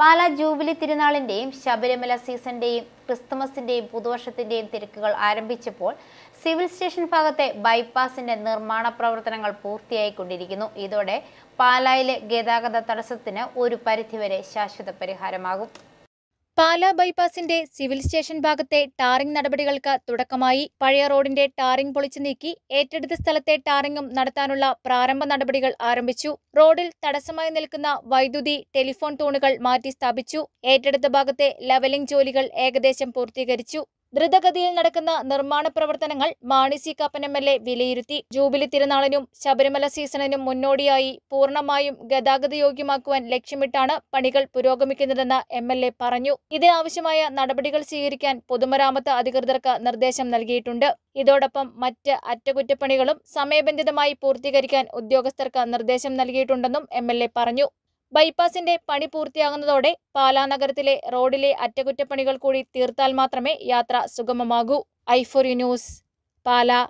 Pala jubilee തിരുനാളിന്റെയും ശബരിമല സീസണിന്റെയും ക്രിസ്തുമസിന്റെയും പുതുവർഷത്തിന്റെയും തിരക്കുകൾ ആരംഭിച്ചപ്പോൾ സിവിൽ സ്റ്റേഷൻ ഭാഗത്തെ ബൈപ്പാസിന്റെ നിർമ്മാണ പ്രവർത്തനങ്ങൾ പൂർത്തിയായിക്കൊണ്ടിരിക്കുന്നു ഇതോടെ പാലായിലെ ഗതാഗത തടസ്സത്തിന് ഒരു പരിധിവരെ ശാശ്വത പരിഹാരമാകും പാലാ ബൈപ്പാസിന്റെ സിവിൽ സ്റ്റേഷൻ ഭാഗത്തെ ടാറിംഗ് നടപടികൾക്ക് തുടക്കമായി പഴയ റോഡിന്റെ ടാറിംഗ് പൊളിച്ചു നീക്കി ഏറ്റെടുത്ത സ്ഥലത്തെ ടാറിംഗും നടത്താനുള്ള പ്രാരംഭ നടപടികൾ ആരംഭിച്ചു റോഡിൽ തടസ്സമായി നിൽക്കുന്ന വൈദ്യുതി ടെലിഫോൺ തൂണുകൾ മാറ്റി സ്ഥാപിച്ചു ഏറ്റെടുത്ത ഭാഗത്തെ ലെവലിംഗ് ജോലികൾ ഏകദേശം പൂർത്തീകരിച്ചു ദ്രുതഗതിയിൽ നടക്കുന്ന നിർമ്മാണ പ്രവർത്തനങ്ങൾ Mani C Kappan M L A വിലയിരുത്തി ജൂബിലി തിരുനാളിനും ശബരിമല സീസണിനും മുന്നോടിയായി പൂർണ്ണമായും ഗതാഗതയോഗ്യമാക്കുവാൻ ലക്ഷ്യമിട്ടാണ് പണികൾ പുരോഗമിക്കുന്നതെന്ന് എം എൽ എ പറഞ്ഞു ഇതിനാവശ്യമായ നടപടികൾ സ്വീകരിക്കാൻ പൊതുമരാമത്ത് അധികൃതർക്ക് നിർദ്ദേശം നൽകിയിട്ടുണ്ട് ഇതോടൊപ്പം മറ്റ് അറ്റകുറ്റപ്പണികളും സമയബന്ധിതമായി പൂർത്തീകരിക്കാൻ ഉദ്യോഗസ്ഥർക്ക് നിർദ്ദേശം നൽകിയിട്ടുണ്ടെന്നും എം പറഞ്ഞു ബൈപ്പാസിന്റെ പണി പൂർത്തിയാകുന്നതോടെ പാലാ നഗരത്തിലെ റോഡിലെ അറ്റകുറ്റപ്പണികൾ കൂടി തീർത്താൽ മാത്രമേ യാത്ര സുഗമമാകൂ ഐഫോറി ന്യൂസ് പാലാ